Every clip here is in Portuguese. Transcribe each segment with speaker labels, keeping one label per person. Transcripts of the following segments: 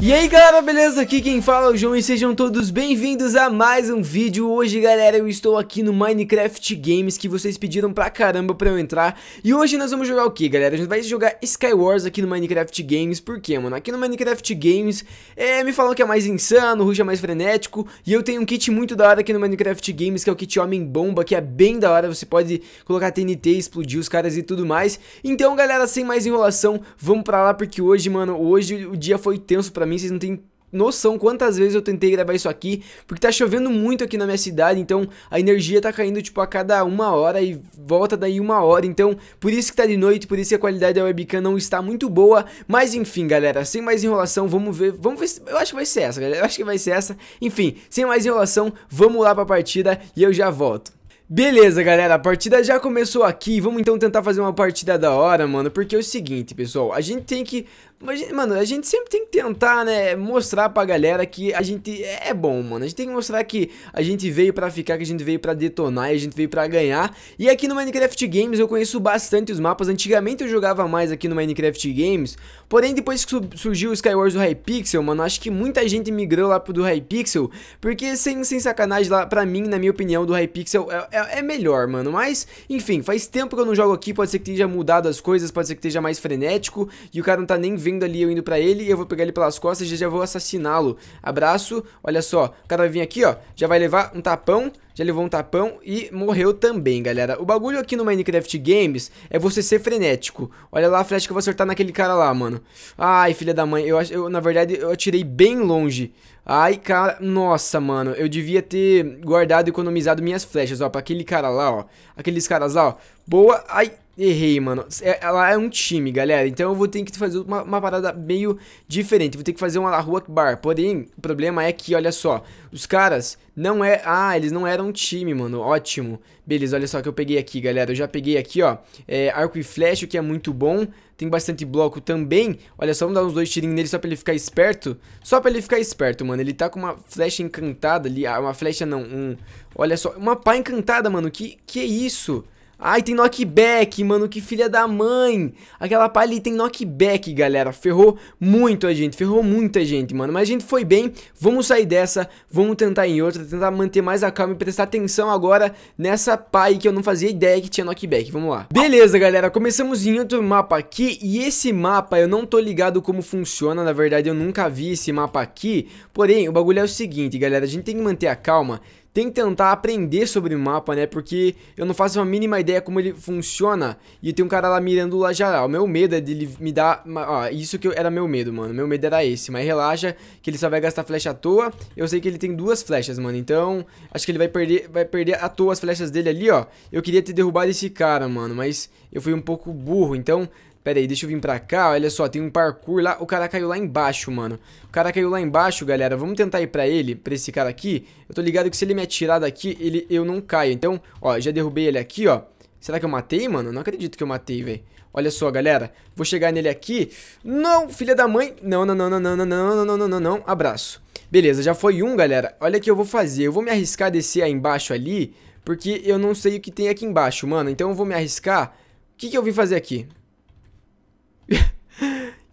Speaker 1: E aí galera, beleza? Aqui quem fala é o João e sejam todos bem-vindos a mais um vídeo Hoje galera, eu estou aqui no Minecraft Games que vocês pediram pra caramba pra eu entrar E hoje nós vamos jogar o que galera? A gente vai jogar Skywars aqui no Minecraft Games, por quê mano? Aqui no Minecraft Games, é, me falam que é mais insano, o rush é mais frenético E eu tenho um kit muito da hora aqui no Minecraft Games que é o kit Homem Bomba que é bem da hora Você pode colocar TNT, explodir os caras e tudo mais Então galera, sem mais enrolação, vamos pra lá porque hoje mano, hoje o dia foi tenso pra mim, vocês não têm noção quantas vezes eu tentei gravar isso aqui, porque tá chovendo muito aqui na minha cidade, então a energia tá caindo, tipo, a cada uma hora e volta daí uma hora, então por isso que tá de noite, por isso que a qualidade da webcam não está muito boa, mas enfim, galera, sem mais enrolação, vamos ver, vamos ver, eu acho que vai ser essa, galera, eu acho que vai ser essa, enfim, sem mais enrolação, vamos lá pra partida e eu já volto. Beleza, galera, a partida já começou aqui, vamos então tentar fazer uma partida da hora, mano, porque é o seguinte, pessoal, a gente tem que mas, mano, a gente sempre tem que tentar, né, mostrar pra galera que a gente é, é bom, mano. A gente tem que mostrar que a gente veio pra ficar, que a gente veio pra detonar, e a gente veio pra ganhar. E aqui no Minecraft Games eu conheço bastante os mapas. Antigamente eu jogava mais aqui no Minecraft Games. Porém, depois que surgiu o Skywars do Hypixel, mano, acho que muita gente migrou lá pro do Hypixel. Porque, sem, sem sacanagem, lá pra mim, na minha opinião, do Hypixel é, é, é melhor, mano. Mas, enfim, faz tempo que eu não jogo aqui. Pode ser que tenha mudado as coisas, pode ser que esteja mais frenético. E o cara não tá nem vendo vendo ali eu indo pra ele, eu vou pegar ele pelas costas e já vou assassiná-lo. Abraço, olha só, o cara vai vir aqui, ó, já vai levar um tapão, já levou um tapão e morreu também, galera. O bagulho aqui no Minecraft Games é você ser frenético. Olha lá a flecha que eu vou acertar naquele cara lá, mano. Ai, filha da mãe, eu, eu na verdade eu atirei bem longe. Ai, cara, nossa, mano, eu devia ter guardado e economizado minhas flechas, ó, pra aquele cara lá, ó, aqueles caras lá, ó, boa, ai, Errei, mano. É, ela é um time, galera. Então eu vou ter que fazer uma, uma parada meio diferente. Vou ter que fazer uma rua bar. Porém, o problema é que, olha só, os caras não é. Ah, eles não eram time, mano. Ótimo. Beleza, olha só que eu peguei aqui, galera. Eu já peguei aqui, ó. É, arco e flecha, que é muito bom. Tem bastante bloco também. Olha só, vamos dar uns dois tirinhos nele só pra ele ficar esperto. Só pra ele ficar esperto, mano. Ele tá com uma flecha encantada ali. Ah, uma flecha não. Um. Olha só. Uma pá encantada, mano. Que, que é isso? Ai, tem knockback, mano, que filha da mãe. Aquela pá ali tem knockback, galera. Ferrou muito a gente, ferrou muita gente, mano. Mas a gente foi bem, vamos sair dessa, vamos tentar em outra, tentar manter mais a calma e prestar atenção agora nessa pai que eu não fazia ideia que tinha knockback. Vamos lá. Beleza, galera, começamos em outro mapa aqui. E esse mapa eu não tô ligado como funciona, na verdade eu nunca vi esse mapa aqui. Porém, o bagulho é o seguinte, galera, a gente tem que manter a calma tem que tentar aprender sobre o mapa, né? Porque eu não faço uma mínima ideia como ele funciona e tem um cara lá mirando lá já. O meu medo é de ele me dar... Ó, isso que eu... era meu medo, mano. Meu medo era esse. Mas relaxa que ele só vai gastar flecha à toa. Eu sei que ele tem duas flechas, mano. Então, acho que ele vai perder, vai perder à toa as flechas dele ali, ó. Eu queria ter derrubado esse cara, mano. Mas eu fui um pouco burro. Então, Pera aí, deixa eu vir pra cá, olha só, tem um parkour lá. O cara caiu lá embaixo, mano. O cara caiu lá embaixo, galera. Vamos tentar ir pra ele, pra esse cara aqui. Eu tô ligado que se ele me atirar daqui, ele, eu não caio. Então, ó, já derrubei ele aqui, ó. Será que eu matei, mano? Não acredito que eu matei, velho. Olha só, galera. Vou chegar nele aqui. Não, filha da mãe. Não, não, não, não, não, não, não, não, não, não, não. Abraço. Beleza, já foi um, galera. Olha o que eu vou fazer. Eu vou me arriscar a descer aí embaixo ali, porque eu não sei o que tem aqui embaixo, mano. Então eu vou me arriscar. O que, que eu vim fazer aqui?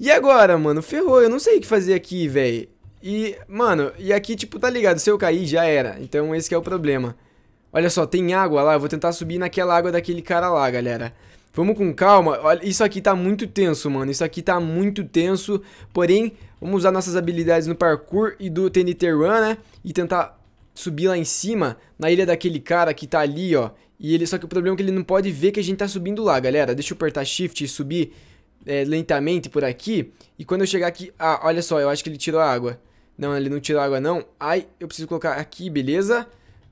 Speaker 1: E agora, mano, ferrou, eu não sei o que fazer aqui, velho. E, mano, e aqui, tipo, tá ligado, se eu cair, já era. Então esse é o problema. Olha só, tem água lá, eu vou tentar subir naquela água daquele cara lá, galera. Vamos com calma. Olha, isso aqui tá muito tenso, mano. Isso aqui tá muito tenso. Porém, vamos usar nossas habilidades no parkour e do TNT Run, né? E tentar subir lá em cima, na ilha daquele cara que tá ali, ó. E ele, só que o problema é que ele não pode ver que a gente tá subindo lá, galera. Deixa eu apertar Shift e subir é, lentamente por aqui. E quando eu chegar aqui... Ah, olha só, eu acho que ele tirou a água. Não, ele não tirou a água não. Ai, eu preciso colocar aqui, beleza?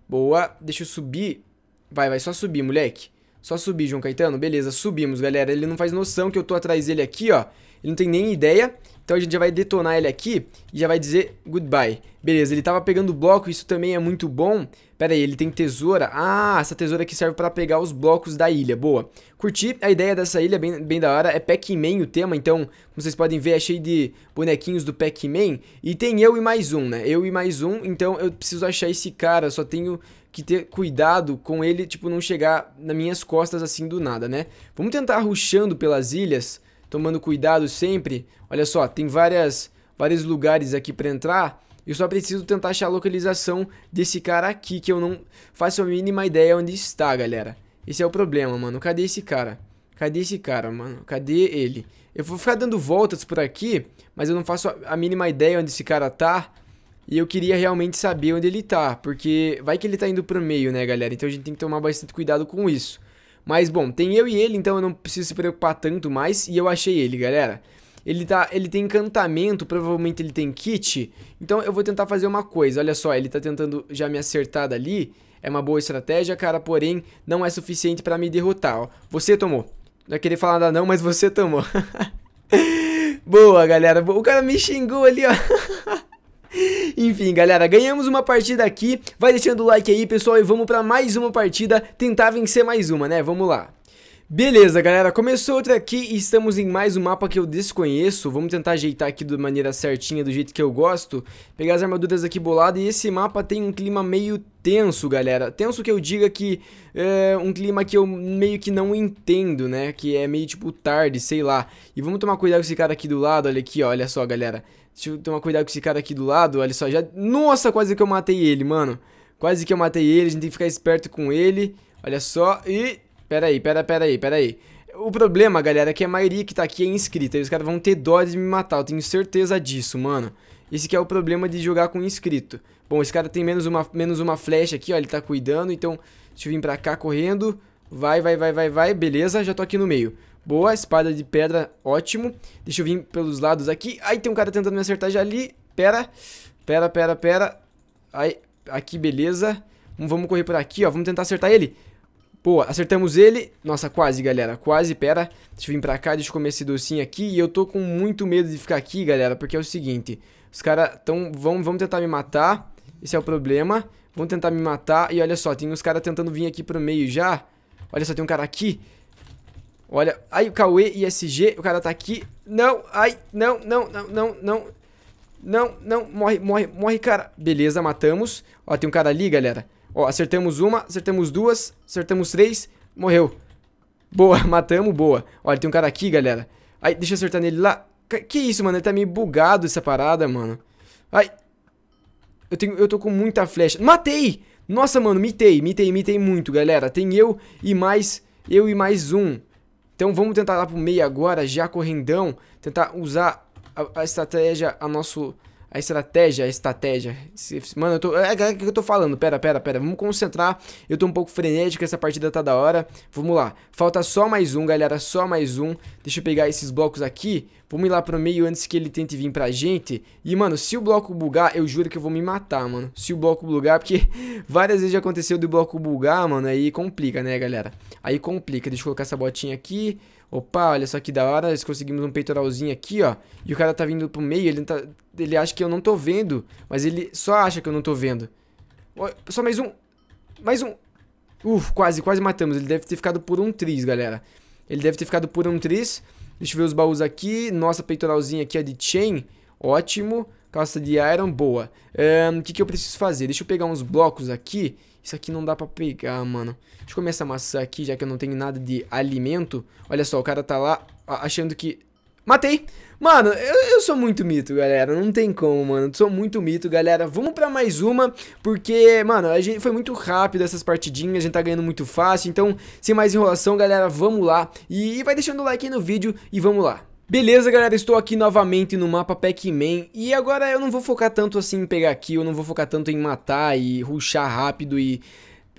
Speaker 1: Boa, deixa eu subir. Vai, vai, só subir, moleque. Só subir, João Caetano. Beleza, subimos, galera. Ele não faz noção que eu tô atrás dele aqui, ó. Ele não tem nem ideia. Então a gente já vai detonar ele aqui e já vai dizer goodbye. Beleza, ele tava pegando bloco, isso também é muito bom Pera aí, ele tem tesoura? Ah, essa tesoura aqui serve pra pegar os blocos da ilha, boa. Curti a ideia dessa ilha, bem, bem da hora. É Pac-Man o tema, então, como vocês podem ver, é cheio de bonequinhos do Pac-Man. E tem eu e mais um, né? Eu e mais um, então eu preciso achar esse cara, só tenho que ter cuidado com ele, tipo, não chegar nas minhas costas assim do nada, né? Vamos tentar ruxando pelas ilhas, tomando cuidado sempre. Olha só, tem várias, vários lugares aqui pra entrar. Eu só preciso tentar achar a localização desse cara aqui, que eu não faço a mínima ideia onde está, galera. Esse é o problema, mano. Cadê esse cara? Cadê esse cara, mano? Cadê ele? Eu vou ficar dando voltas por aqui, mas eu não faço a mínima ideia onde esse cara tá. E eu queria realmente saber onde ele tá, porque vai que ele tá indo pro meio, né, galera? Então a gente tem que tomar bastante cuidado com isso. Mas, bom, tem eu e ele, então eu não preciso se preocupar tanto mais. E eu achei ele, galera. Ele, tá, ele tem encantamento, provavelmente ele tem kit. Então eu vou tentar fazer uma coisa. Olha só, ele tá tentando já me acertar dali. É uma boa estratégia, cara, porém não é suficiente pra me derrotar, ó. Você tomou. Não é querer falar nada não, mas você tomou. boa, galera. O cara me xingou ali, ó. Enfim, galera, ganhamos uma partida aqui. Vai deixando o like aí, pessoal, e vamos pra mais uma partida. Tentar vencer mais uma, né? Vamos lá. Beleza, galera, começou outra aqui e estamos em mais um mapa que eu desconheço. Vamos tentar ajeitar aqui de maneira certinha, do jeito que eu gosto. Pegar as armaduras aqui bolado. e esse mapa tem um clima meio tenso, galera. Tenso que eu diga que é um clima que eu meio que não entendo, né? Que é meio tipo tarde, sei lá. E vamos tomar cuidado com esse cara aqui do lado, olha aqui, ó, olha só, galera. Deixa eu tomar cuidado com esse cara aqui do lado, olha só. Já... Nossa, quase que eu matei ele, mano. Quase que eu matei ele, a gente tem que ficar esperto com ele. Olha só, e... Pera aí, pera, pera aí, pera aí. O problema, galera, é que a maioria que tá aqui é inscrita. E os caras vão ter dó de me matar. Eu tenho certeza disso, mano. Esse que é o problema de jogar com inscrito. Bom, esse cara tem menos uma, menos uma flecha aqui, ó. Ele tá cuidando, então... Deixa eu vir pra cá correndo. Vai, vai, vai, vai, vai. Beleza, já tô aqui no meio. Boa, espada de pedra, ótimo. Deixa eu vir pelos lados aqui. Ai, tem um cara tentando me acertar já ali. Pera, pera, pera, pera. Ai, aqui, beleza. Vamos correr por aqui, ó. Vamos tentar acertar ele. Pô, acertamos ele. Nossa, quase, galera. Quase, pera. Deixa eu vir pra cá, deixa eu comer esse docinho aqui. E eu tô com muito medo de ficar aqui, galera, porque é o seguinte. Os caras tão... Vão, vão tentar me matar. Esse é o problema. Vão tentar me matar. E olha só, tem uns caras tentando vir aqui pro meio já. Olha só, tem um cara aqui. Olha, ai, o Cauê e SG, o cara tá aqui. Não, ai, não, não, não, não, não. Não, não, morre, morre, morre, cara. Beleza, matamos. Ó, tem um cara ali, galera. Ó, acertamos uma, acertamos duas, acertamos três, morreu. Boa, matamos, boa. Olha, tem um cara aqui, galera. aí deixa eu acertar nele lá. Que isso, mano? Ele tá meio bugado essa parada, mano. Ai. Eu, tenho, eu tô com muita flecha. Matei! Nossa, mano, mitei, mitei, mitei muito, galera. Tem eu e mais... Eu e mais um. Então vamos tentar lá pro meio agora, já correndão. Tentar usar a, a estratégia a nosso a estratégia, a estratégia. Mano, eu tô. É, é, é que eu tô falando. Pera, pera, pera. Vamos concentrar. Eu tô um pouco frenético, essa partida tá da hora. Vamos lá. Falta só mais um, galera. Só mais um. Deixa eu pegar esses blocos aqui. Vamos ir lá pro meio antes que ele tente vir pra gente. E, mano, se o bloco bugar, eu juro que eu vou me matar, mano. Se o bloco bugar, porque várias vezes já aconteceu do bloco bugar, mano. Aí complica, né, galera? Aí complica. Deixa eu colocar essa botinha aqui. Opa, olha só que da hora, nós conseguimos um peitoralzinho aqui, ó. E o cara tá vindo pro meio, ele, tá, ele acha que eu não tô vendo, mas ele só acha que eu não tô vendo. Só mais um, mais um. Uf, quase, quase matamos. Ele deve ter ficado por um tris, galera. Ele deve ter ficado por um tris. Deixa eu ver os baús aqui. Nossa, peitoralzinha aqui é de chain. Ótimo. Calça de iron, boa. O um, que, que eu preciso fazer? Deixa eu pegar uns blocos aqui. Isso aqui não dá pra pegar, mano. Deixa eu comer essa maçã aqui, já que eu não tenho nada de alimento. Olha só, o cara tá lá achando que Matei. Mano, eu, eu, sou muito mito, galera. Não tem como, mano. sou muito mito, galera. Vamos pra mais uma, porque, mano, a gente foi muito rápido essas partidinhas. A gente tá ganhando muito fácil. Então, sem mais enrolação, galera, vamos lá. E, vai deixando o like aí no vídeo e vamos lá. Beleza, galera, estou aqui novamente no mapa Pac-Man e agora eu não vou focar tanto assim em pegar kill, eu não vou focar tanto em matar e ruxar rápido e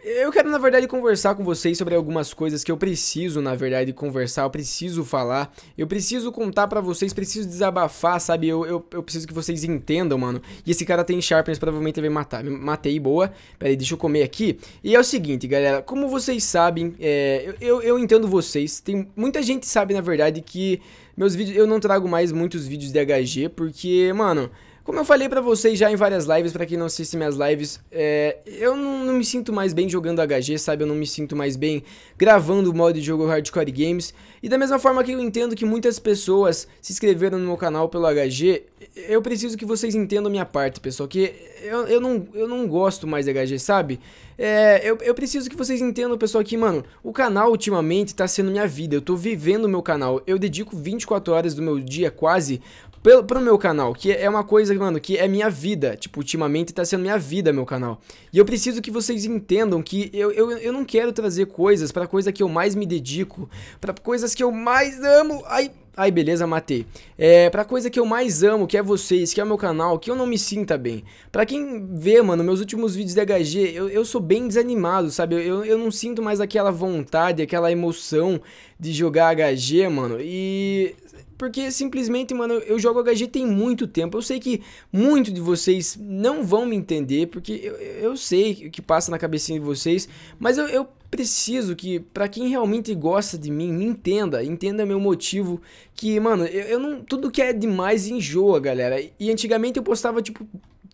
Speaker 1: eu quero, na verdade, conversar com vocês sobre algumas coisas que eu preciso, na verdade, conversar, eu preciso falar, eu preciso contar para vocês, preciso desabafar, sabe? Eu, eu, eu, preciso que vocês entendam, mano. E esse cara tem Sharpness, provavelmente ele vai matar. Me matei, boa. Pera aí, deixa eu comer aqui. E é o seguinte, galera, como vocês sabem, é, eu, eu, eu entendo vocês, tem muita gente sabe, na verdade, que meus vídeos, eu não trago mais muitos vídeos de HG, porque, mano... Como eu falei para vocês já em várias lives, para quem não assiste minhas lives, é, eu não, não, me sinto mais bem jogando HG, sabe? Eu não me sinto mais bem gravando o modo de jogo Hardcore Games. E da mesma forma que eu entendo que muitas pessoas se inscreveram no meu canal pelo HG, eu preciso que vocês entendam a minha parte, pessoal, que eu, eu, não, eu não gosto mais de HG, sabe? É, eu, eu preciso que vocês entendam, pessoal, que, mano, o canal ultimamente tá sendo minha vida, eu tô vivendo o meu canal, eu dedico 24 horas do meu dia quase pelo, pro meu canal, que é uma coisa, mano, que é minha vida. Tipo, ultimamente tá sendo minha vida, meu canal. E eu preciso que vocês entendam que eu, eu, eu não quero trazer coisas pra coisa que eu mais me dedico, pra coisas que eu mais amo. Ai, Aí beleza, matei. É, pra coisa que eu mais amo, que é vocês, que é o meu canal, que eu não me sinta bem. Pra quem vê, mano, meus últimos vídeos de HG, eu, eu sou bem desanimado, sabe? Eu, eu não sinto mais aquela vontade, aquela emoção de jogar HG, mano. E porque simplesmente, mano, eu jogo HG tem muito tempo. Eu sei que muito de vocês não vão me entender, porque eu, eu sei o que passa na cabecinha de vocês, mas eu, eu preciso que, para quem realmente gosta de mim, me entenda, entenda meu motivo. Que, mano, eu, eu não. Tudo que é demais enjoa, galera. E antigamente eu postava, tipo,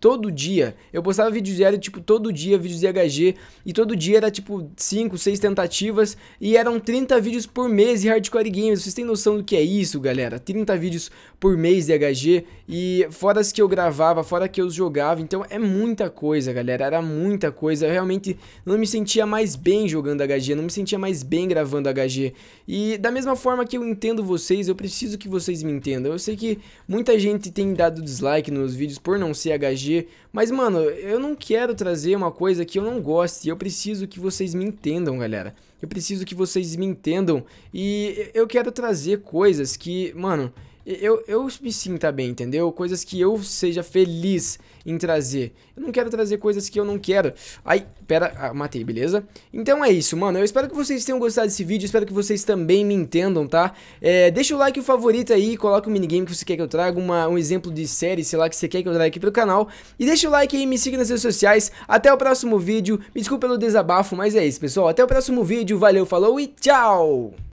Speaker 1: todo dia. Eu postava vídeos diário, tipo, todo dia, vídeos de HG, e todo dia era tipo 5, 6 tentativas, e eram 30 vídeos por mês de Hardcore Games. Vocês têm noção do que é isso, galera? 30 vídeos por mês de HG, e fora as que eu gravava, fora que eu jogava, então é muita coisa, galera, era muita coisa. Eu realmente não me sentia mais bem jogando HG, não me sentia mais bem gravando HG. E da mesma forma que eu entendo vocês, eu preciso que vocês me entendam. Eu sei que muita gente tem dado dislike nos vídeos por não ser HG, mas, mano, eu não quero trazer uma coisa que eu não goste. Eu preciso que vocês me entendam, galera. Eu preciso que vocês me entendam. E eu quero trazer coisas que, mano eu, eu me sinta bem, entendeu? Coisas que eu seja feliz em trazer. Eu não quero trazer coisas que eu não quero. Ai, pera, ah, matei, beleza? Então é isso, mano. Eu espero que vocês tenham gostado desse vídeo. Espero que vocês também me entendam, tá? É, deixa o like o favorito aí. Coloca o um minigame que você quer que eu traga. Uma, um exemplo de série, sei lá, que você quer que eu traga aqui pro canal. E deixa o like aí, me siga nas redes sociais. Até o próximo vídeo. Me desculpa pelo desabafo, mas é isso, pessoal. Até o próximo vídeo. Valeu, falou e tchau!